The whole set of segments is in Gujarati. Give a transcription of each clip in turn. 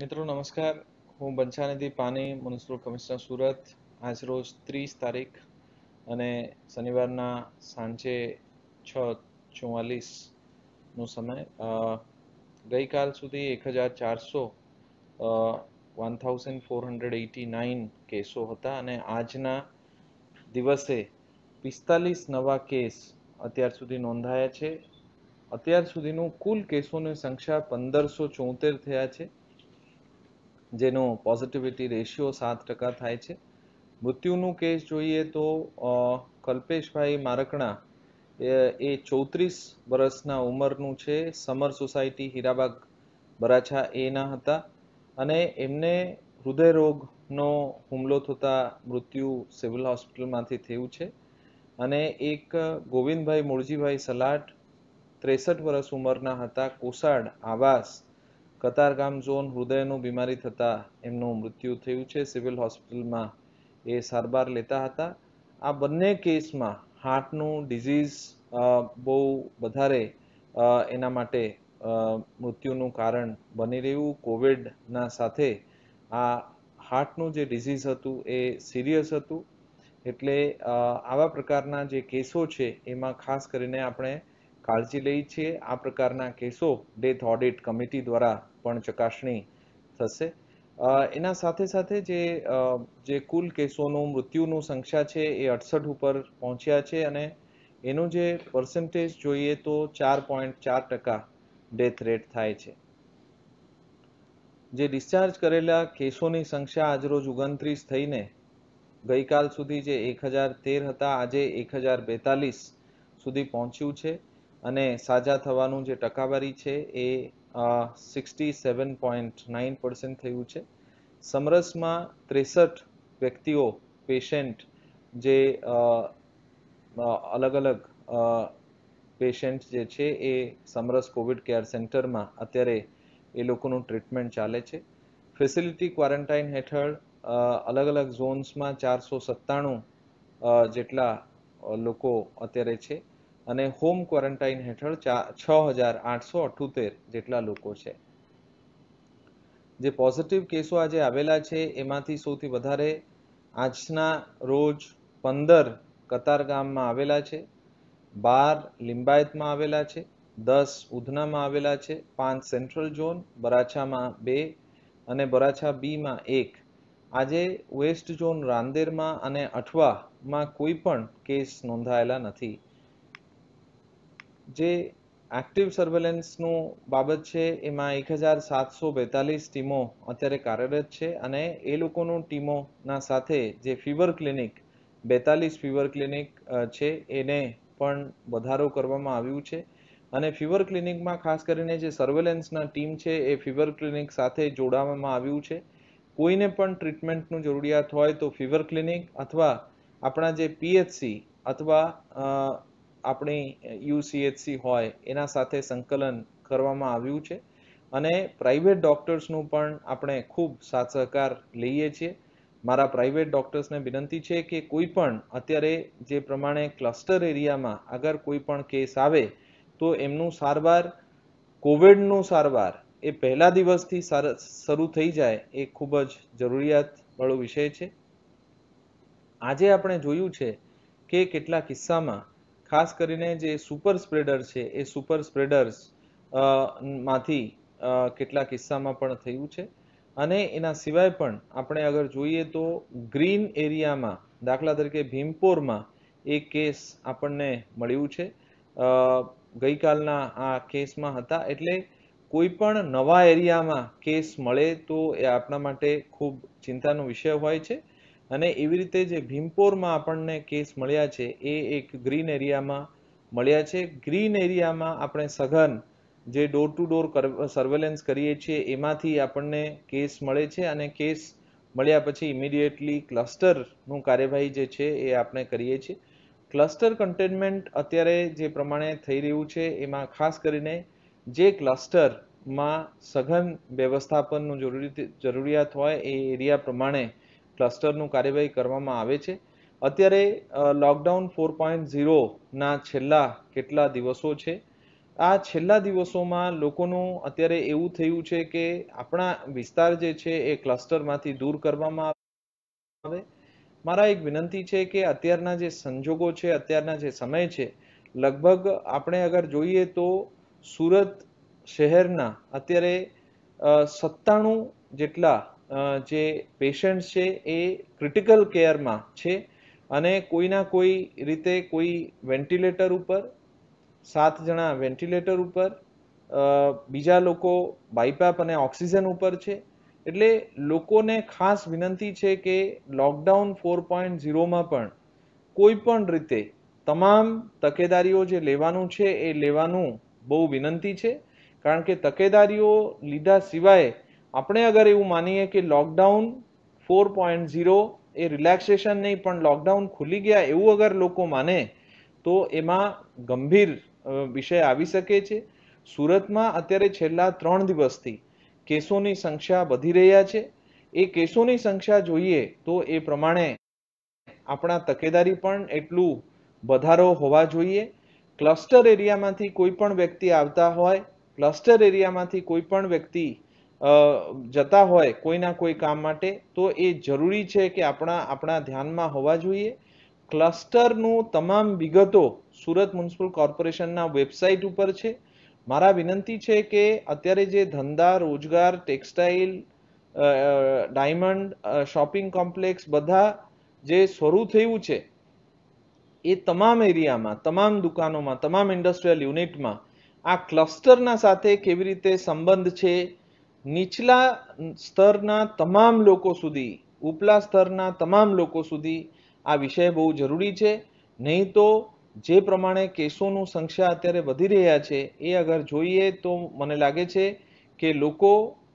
મિત્રો નમસ્કાર હું બંછાનિધિ પાની મ્યુનિસિપલ કમિશનર સુરત આજ રોજ ત્રીસ તારીખ અને શનિવારના સાંજે છ ચુમ્માલીસનો સમય ગઈકાલ સુધી એક હજાર ચારસો one thousand four hundred eighty nine કેસો હતા અને આજના દિવસે પિસ્તાલીસ નવા કેસ અત્યાર સુધી નોંધાયા છે અત્યાર સુધીનું કુલ કેસોની સંખ્યા પંદરસો ચોતેર થયા છે જેનો પોઝિટિવિટી રેશિયો સાત ટકા થાય છે મૃત્યુનું કેસ જોઈએ તો કલ્પેશભાઈ મારકણા એ ચોત્રીસ વર્ષના ઉંમરનું છે સમર સોસાયટી હીરાબાગ બરાછા એના હતા અને એમને હૃદયરોગનો હુમલો થતાં મૃત્યુ સિવિલ હોસ્પિટલમાંથી થયું છે અને એક ગોવિંદભાઈ મૂળજીભાઈ સલાટ ત્રેસઠ વર્ષ ઉંમરના હતા કોસાડ આવાસ કતારગામ ઝોન હૃદયનું બીમારી થતાં એમનું મૃત્યુ થયું છે સિવિલ હોસ્પિટલમાં એ સારવાર લેતા હતા આ બંને કેસમાં હાર્ટનું ડિઝીઝ બહુ વધારે એના માટે મૃત્યુનું કારણ બની રહ્યું કોવિડના સાથે આ હાર્ટનું જે ડિઝીઝ હતું એ સિરિયસ હતું એટલે આવા પ્રકારના જે કેસો છે એમાં ખાસ કરીને આપણે કાળજી લઈ છીએ આ પ્રકારના કેસો ડેથ ઓડિટ કમિટી દ્વારા પણ ચકાસણી થશે એના સાથે સાથે જે જે કુલ કેસોનું મૃત્યુનું સંખ્યા છે એ અડસઠ ઉપર પહોંચ્યા છે અને એનો જે પર્સન્ટેજ જોઈએ તો ચાર પોઈન્ટ ચાર ટકા ડેથ રેટ થાય છે જે ડિસ્ચાર્જ કરેલા કેસોની સંખ્યા આજરોજ ઓગણત્રીસ થઈને ગઈકાલ સુધી જે એક હજાર તેર હતા આજે એક હજાર બેતાલીસ સુધી પહોંચ્યું છે અને સાજા થવાનું જે ટકાવારી છે એ sixty seven point nine percent થયું છે સમરસમાં ત્રેસઠ વ્યક્તિઓ પેશન્ટ જે અલગ અલગ પેશન્ટ જે છે એ સમરસ કોવિડ કેર સેન્ટરમાં અત્યારે એ લોકોનું ટ્રીટમેન્ટ ચાલે છે ફેસિલિટી ક્વોરન્ટાઇન હેઠળ અલગ અલગ ઝોન્સમાં ચારસો સત્તાણું જેટલા લોકો અત્યારે છે અને હોમ ક્વોરન્ટાઇન હેઠળ છ હજાર આઠસો અઠોતેર જેટલા લોકો છે જે પોઝિટિવ કેસો આજે આવેલા છે એમાંથી સૌથી વધારે આજના રોજ પંદર કતારગામમાં આવેલા છે બાર લિંબાયતમાં આવેલા છે દસ ઉધનામાં આવેલા છે પાંચ સેન્ટ્રલ ઝોન બરાછામાં બે અને બરાછા બીમાં એક આજે વેસ્ટ ઝોન રાંદેરમાં અને અઠવામાં કોઈ પણ કેસ નોંધાયેલા નથી જે એક્ટિવ સર્વેલન્સનું બાબત છે એમાં એક હજાર સાતસો બેતાલીસ ટીમો અત્યારે કાર્યરત છે અને એ લોકોનું ટીમોના સાથે જે ફીવર ક્લિનિક બેતાલીસ ફીવર ક્લિનિક છે એને પણ વધારો કરવામાં આવ્યું છે અને ફીવર ક્લિનિકમાં ખાસ કરીને જે સર્વેલન્સના ટીમ છે એ ફીવર ક્લિનિક સાથે જોડાવામાં આવ્યું છે કોઈને પણ ટ્રીટમેન્ટનું જરૂરિયાત હોય તો ફીવર ક્લિનિક અથવા આપણા જે પીએચસી અથવા આપણી યુસીએચસી હોય એના સાથે સંકલન કરવામાં આવ્યું છે અને પ્રાઇવેટ ડૉક્ટર્સનું પણ આપણે ખૂબ સાથ સહકાર લઈએ છીએ મારા પ્રાઇવેટ ડૉક્ટર્સને વિનંતી છે કે કોઈ પણ અત્યારે જે પ્રમાણે ક્લસ્ટર એરિયામાં અગર કોઈ પણ કેસ આવે તો એમનું સારવાર કોવિડનું સારવાર એ પહેલા દિવસથી શરૂ થઈ જાય એ ખૂબ જ જરૂરિયાતવાળો વિષય છે આજે આપણે જોયું છે કે કેટલા કિસ્સામાં ખાસ કરીને જે સુપર સ્પ્રેડર છે એ સુપર સ્પ્રેડર્સ માંથી કેટલા કિસ્સામાં પણ થયું છે અને એના સિવાય પણ આપણે અગર જોઈએ તો ગ્રીન એરિયામાં દાખલા તરીકે ભીમપોરમાં એ કેસ આપણને મળ્યું છે ગઈકાલના આ કેસમાં હતા એટલે કોઈ પણ નવા એરિયામાં કેસ મળે તો એ આપણા માટે ખૂબ ચિંતાનો વિષય હોય છે અને એવી રીતે જે ભીમપોરમાં આપણને કેસ મળ્યા છે એ એક ગ્રીન એરિયામાં મળ્યા છે ગ્રીન એરિયામાં આપણે સઘન જે ડોર ટુ ડોર સર્વેલન્સ કરીએ છીએ એમાંથી આપણને કેસ મળે છે અને કેસ મળ્યા પછી ઇમિડિયેટલી ક્લસ્ટરનું કાર્યવાહી જે છે એ આપણે કરીએ છીએ ક્લસ્ટર કન્ટેનમેન્ટ અત્યારે જે પ્રમાણે થઈ રહ્યું છે એમાં ખાસ કરીને જે ક્લસ્ટરમાં સઘન વ્યવસ્થાપનનું જરૂરી જરૂરિયાત હોય એ એરિયા પ્રમાણે ક્લસ્ટરનું કાર્યવાહી કરવામાં આવે છે અત્યારે લોકડાઉન ફોર પોઈન્ટ ઝીરોના છેલ્લા કેટલા દિવસો છે આ છેલ્લા દિવસોમાં લોકોનું અત્યારે એવું થયું છે કે આપણા વિસ્તાર જે છે એ ક્લસ્ટરમાંથી દૂર કરવામાં આવે મારા એક વિનંતી છે કે અત્યારના જે સંજોગો છે અત્યારના જે સમય છે લગભગ આપણે અગર જોઈએ તો સુરત શહેરના અત્યારે સત્તાણું જેટલા જે પેશન્ટ છે એ ક્રિટિકલ કેરમાં છે અને કોઈના કોઈ રીતે કોઈ વેન્ટિલેટર ઉપર સાત જણા વેન્ટિલેટર ઉપર બીજા લોકો બાયપાપ અને ઓક્સિજન ઉપર છે એટલે લોકોને ખાસ વિનંતી છે કે લોકડાઉન ફોર પોઈન્ટ ઝીરોમાં પણ કોઈ પણ રીતે તમામ તકેદારીઓ જે લેવાનું છે એ લેવાનું બહુ વિનંતી છે કારણ કે તકેદારીઓ લીધા સિવાય આપણે અગર એવું માનીએ કે લોકડાઉન ફોર પોઈન્ટ ઝીરો એ રિલેક્સેશન નહીં પણ લોકડાઉન ખુલી ગયા એવું અગર લોકો માને તો એમાં ગંભીર વિષય આવી શકે છે સુરતમાં અત્યારે છેલ્લા ત્રણ દિવસથી કેસોની સંખ્યા વધી રહ્યા છે એ કેસોની સંખ્યા જોઈએ તો એ પ્રમાણે આપણા તકેદારી પણ એટલું વધારો હોવા જોઈએ ક્લસ્ટર એરિયામાંથી કોઈ પણ વ્યક્તિ આવતા હોય ક્લસ્ટર એરિયામાંથી કોઈ પણ વ્યક્તિ જતા હોય કોઈના કોઈ કામ માટે તો એ જરૂરી છે કે આપણા આપણા ધ્યાનમાં હોવા જોઈએ ક્લસ્ટરનું તમામ વિગતો સુરત મ્યુનિસિપલ કોર્પોરેશનના વેબસાઇટ ઉપર છે મારા વિનંતી છે કે અત્યારે જે ધંધા રોજગાર ટેક્સટાઇલ ડાયમંડ શોપિંગ કોમ્પ્લેક્સ બધા જે શરૂ થયું છે એ તમામ એરિયામાં તમામ દુકાનોમાં તમામ ઇન્ડસ્ટ્રીયલ યુનિટમાં આ ક્લસ્ટરના સાથે કેવી રીતે સંબંધ છે નીચલા સ્તરના તમામ લોકો સુધી ઉપલા સ્તરના તમામ લોકો સુધી આ વિષય બહુ જરૂરી છે નહીં તો જે પ્રમાણે કેસોનું સંખ્યા અત્યારે વધી રહ્યા છે એ અગર જોઈએ તો મને લાગે છે કે લોકો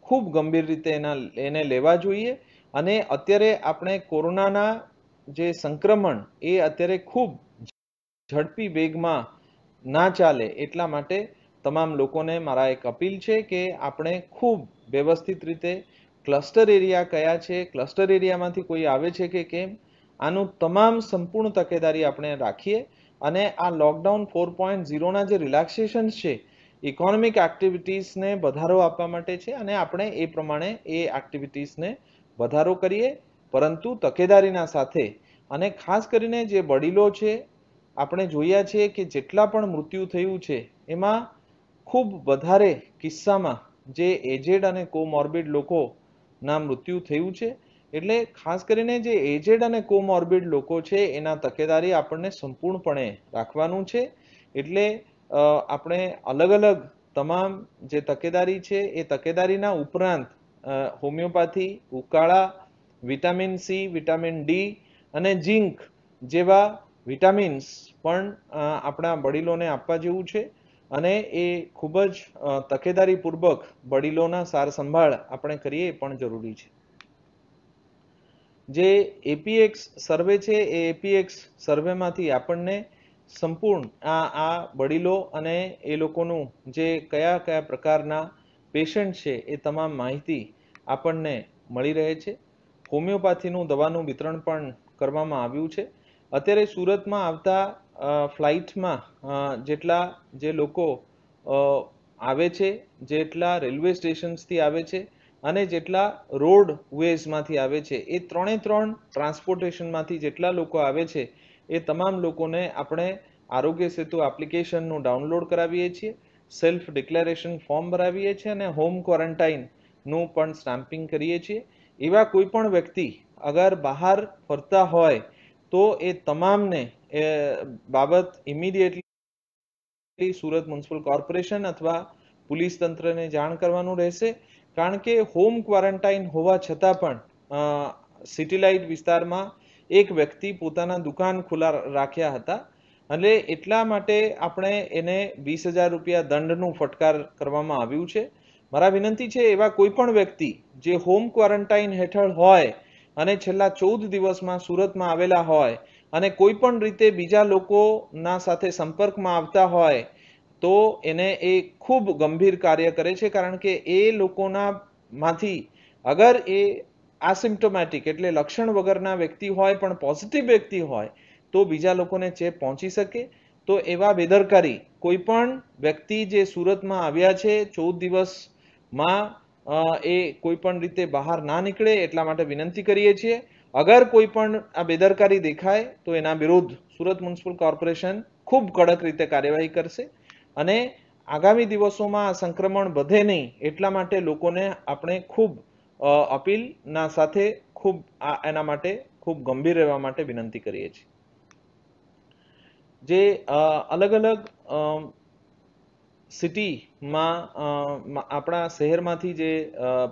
ખૂબ ગંભીર રીતે એના એને લેવા જોઈએ અને અત્યારે આપણે કોરોનાના જે સંક્રમણ એ અત્યારે ખૂબ ઝડપી વેગમાં ના ચાલે એટલા માટે તમામ લોકોને મારા એક અપીલ છે કે આપણે ખૂબ વ્યવસ્થિત રીતે ક્લસ્ટર એરિયા કયા છે ક્લસ્ટર એરિયામાંથી કોઈ આવે છે કે કેમ આનું તમામ સંપૂર્ણ તકેદારી આપણે રાખીએ અને આ લોકડાઉન ફોર પોઈન્ટ ઝીરોના જે રિલેક્સેશન્સ છે ઇકોનોમિક એક્ટિવિટીઝને વધારો આપવા માટે છે અને આપણે એ પ્રમાણે એ એક્ટિવિટીઝને વધારો કરીએ પરંતુ તકેદારીના સાથે અને ખાસ કરીને જે વડીલો છે આપણે જોયા છે કે જેટલા પણ મૃત્યુ થયું છે એમાં ખૂબ વધારે કિસ્સામાં જે એજેડ અને કોમોર્બિડ લોકોના મૃત્યુ થયું છે એટલે ખાસ કરીને જે એજેડ અને કોમોર્બિડ લોકો છે એના તકેદારી આપણને સંપૂર્ણપણે રાખવાનું છે એટલે આપણે અલગ અલગ તમામ જે તકેદારી છે એ તકેદારીના ઉપરાંત હોમિયોપાથી ઉકાળા વિટામિન સી વિટામિન ડી અને જિંક જેવા વિટામિન્સ પણ આપણા વડીલોને આપવા જેવું છે અને એ ખૂબ જ તકેદારીપૂર્વક વડીલોના સાર સંભાળ આપણે કરીએ પણ જરૂરી છે જે એપીએક્સ સર્વે છે એ એપીએક્સ સર્વેમાંથી આપણને સંપૂર્ણ આ આ વડીલો અને એ લોકોનું જે કયા કયા પ્રકારના પેશન્ટ છે એ તમામ માહિતી આપણને મળી રહે છે હોમિયોપાથીનું દવાનું વિતરણ પણ કરવામાં આવ્યું છે અત્યારે સુરતમાં આવતા ફ્લાઇટમાં જેટલા જે લોકો આવે છે જેટલા રેલવે સ્ટેશન્સથી આવે છે અને જેટલા રોડ વેઝમાંથી આવે છે એ ત્રણે ત્રણ ટ્રાન્સપોર્ટેશનમાંથી જેટલા લોકો આવે છે એ તમામ લોકોને આપણે આરોગ્ય સેતુ એપ્લિકેશનનું ડાઉનલોડ કરાવીએ છીએ સેલ્ફ ડિક્લેરેશન ફોર્મ ભરાવીએ છીએ અને હોમ ક્વોરન્ટાઇનનું પણ સ્ટામ્પિંગ કરીએ છીએ એવા કોઈ પણ વ્યક્તિ અગર બહાર ફરતા હોય તો એ તમામને એ બાબત ઇમિડિયેટલી સુરત મ્યુનિસિપલ કોર્પોરેશન અથવા પોલીસ તંત્રને જાણ કરવાનું રહેશે કારણ કે હોમ ક્વોરન્ટાઇન હોવા છતાં પણ સિટીલાઇટ વિસ્તારમાં એક વ્યક્તિ પોતાના દુકાન ખુલ્લા રાખ્યા હતા એટલે એટલા માટે આપણે એને વીસ હજાર રૂપિયા દંડનું ફટકાર કરવામાં આવ્યું છે મારા વિનંતી છે એવા કોઈ પણ વ્યક્તિ જે હોમ ક્વોરન્ટાઇન હેઠળ હોય અને છેલ્લા ચૌદ દિવસમાં સુરતમાં આવેલા હોય અને કોઈ પણ રીતે બીજા લોકોના સાથે સંપર્કમાં આવતા હોય તો એને એ ખૂબ ગંભીર કાર્ય કરે છે કારણ કે એ લોકોના માંથી અગર એ આસિમ્ટોમેટિક એટલે લક્ષણ વગરના વ્યક્તિ હોય પણ પોઝિટિવ વ્યક્તિ હોય તો બીજા લોકોને ચેપ પહોંચી શકે તો એવા બેદરકારી કોઈ પણ વ્યક્તિ જે સુરતમાં આવ્યા છે ચૌદ દિવસમાં એ કોઈ પણ રીતે બહાર ના નીકળે એટલા માટે વિનંતી કરીએ છીએ અગર કોઈ પણ આ બેદરકારી દેખાય તો એના વિરુદ્ધ સુરત મ્યુનિસિપલ કોર્પોરેશન ખૂબ કડક રીતે કાર્યવાહી કરશે અને આગામી દિવસોમાં આ સંક્રમણ વધે નહીં એટલા માટે લોકોને આપણે ખૂબ અપીલના સાથે ખૂબ એના માટે ખૂબ ગંભીર રહેવા માટે વિનંતી કરીએ છીએ જે અલગ અલગ સિટીમાં આપણા શહેરમાંથી જે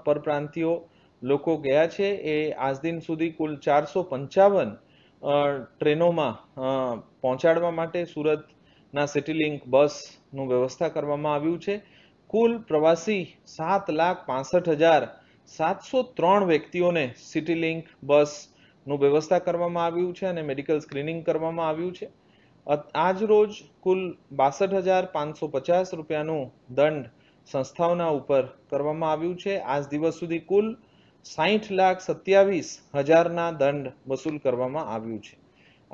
પરપ્રાંતિયો લોકો ગયા છે એ આજ દિન સુધી કુલ ચારસો પંચાવન ટ્રેનોમાં પહોંચાડવા માટે સુરતના સિટીલિંક બસનું વ્યવસ્થા કરવામાં આવ્યું છે કુલ પ્રવાસી સાત લાખ પાસઠ હજાર સાતસો ત્રણ વ્યક્તિઓને સિટીલિંક બસનું વ્યવસ્થા કરવામાં આવ્યું છે અને મેડિકલ સ્ક્રીનિંગ કરવામાં આવ્યું છે આજ રોજ કુલ બાસઠ હજાર પાંચસો પચાસ રૂપિયાનું દંડ સંસ્થાઓના ઉપર કરવામાં આવ્યું છે આજ દિવસ સુધી કુલ સાહીઠ લાખ સત્યાવીસ હજારના દંડ વસૂલ કરવામાં આવ્યું છે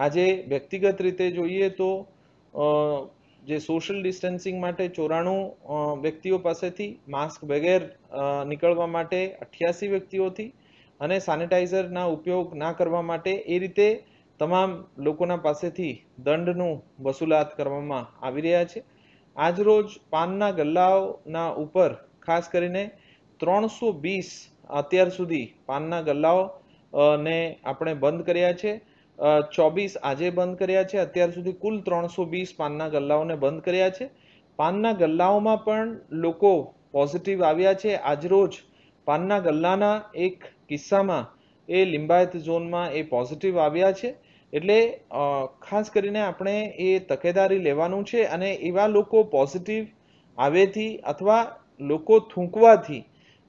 આજે વ્યક્તિગત રીતે જોઈએ તો જે સોશિયલ ડિસ્ટન્સિંગ માટે ચોરાણું વ્યક્તિઓ પાસેથી માસ્ક વગેર નીકળવા માટે અઠ્યાસી વ્યક્તિઓથી અને સેનિટાઈઝરના ઉપયોગ ના કરવા માટે એ રીતે તમામ લોકોના પાસેથી દંડનું વસૂલાત કરવામાં આવી રહ્યા છે આજરોજ પાનના ગલ્લાઓના ઉપર ખાસ કરીને ત્રણસો વીસ અત્યાર સુધી પાનના ગલ્લાઓ ને આપણે બંધ કર્યા છે ચોવીસ આજે બંધ કર્યા છે અત્યાર સુધી કુલ ત્રણસો વીસ પાનના ગલ્લાઓને બંધ કર્યા છે પાનના ગલ્લાઓમાં પણ લોકો પોઝિટિવ આવ્યા છે આજરોજ પાનના ગલ્લાના એક કિસ્સામાં એ લિંબાયત ઝોનમાં એ પોઝિટિવ આવ્યા છે એટલે ખાસ કરીને આપણે એ તકેદારી લેવાનું છે અને એવા લોકો પોઝિટિવ આવેથી અથવા લોકો થૂંકવાથી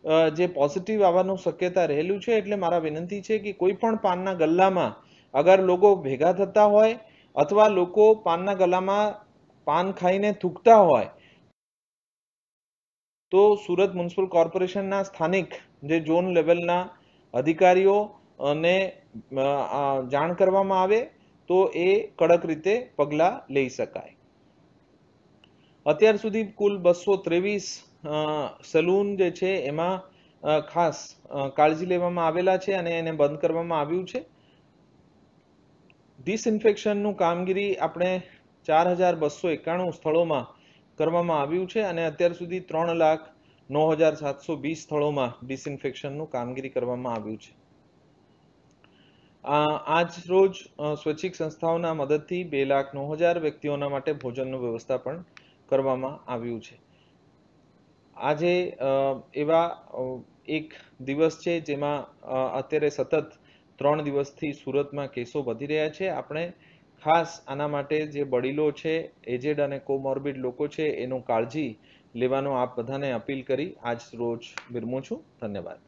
જે પોઝિટિવ આવવાનું શક્યતા રહેલું છે એટલે મારા વિનંતી છે કે કોઈ પણ પાનના ગલ્લામાં અગર લોકો ભેગા થતા હોય અથવા લોકો પાનના ગલ્લામાં પાન ખાઈને થૂકતા હોય તો સુરત મ્યુનિસિપલ કોર્પોરેશનના સ્થાનિક જે ઝોન લેવલના અધિકારીઓ અને જાણ કરવામાં આવે તો એ કડક રીતે પગલાં લઈ શકાય અત્યાર સુધી કુલ બસો ત્રેવીસ સલૂન જે છે એમાં ખાસ કાળજી લેવામાં આવેલા છે અને એને બંધ કરવામાં આવ્યું છે ડિસઇન્ફેક્શનનું કામગીરી આપણે ચાર હજાર બસો એકાણું સ્થળોમાં કરવામાં આવ્યું છે અને અત્યાર સુધી ત્રણ લાખ નવ હજાર સાતસો વીસ સ્થળોમાં ડિસઇન્ફેક્શનનું કામગીરી કરવામાં આવ્યું છે આજ રોજ સ્વૈચ્છિક સંસ્થાઓના મદદથી બે લાખ નવ હજાર વ્યક્તિઓના માટે ભોજનનું વ્યવસ્થા પણ કરવામાં આવ્યું છે આજે એવા એક દિવસ છે જેમાં અત્યારે સતત ત્રણ દિવસથી સુરતમાં કેસો વધી રહ્યા છે આપણે ખાસ આના માટે જે બળીલો છે એજેડ અને કોમોર્બિડ લોકો છે એનું કાળજી લેવાનો આપ બધાને અપીલ કરી આજ રોજ વિરમું છું ધન્યવાદ